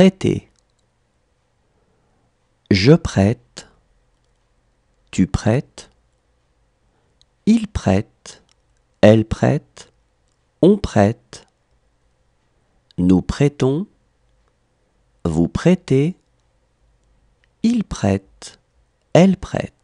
Prêter. Je prête. Tu prêtes. Il prête. Elle prête. On prête. Nous prêtons. Vous prêtez. Il prête. Elle prête.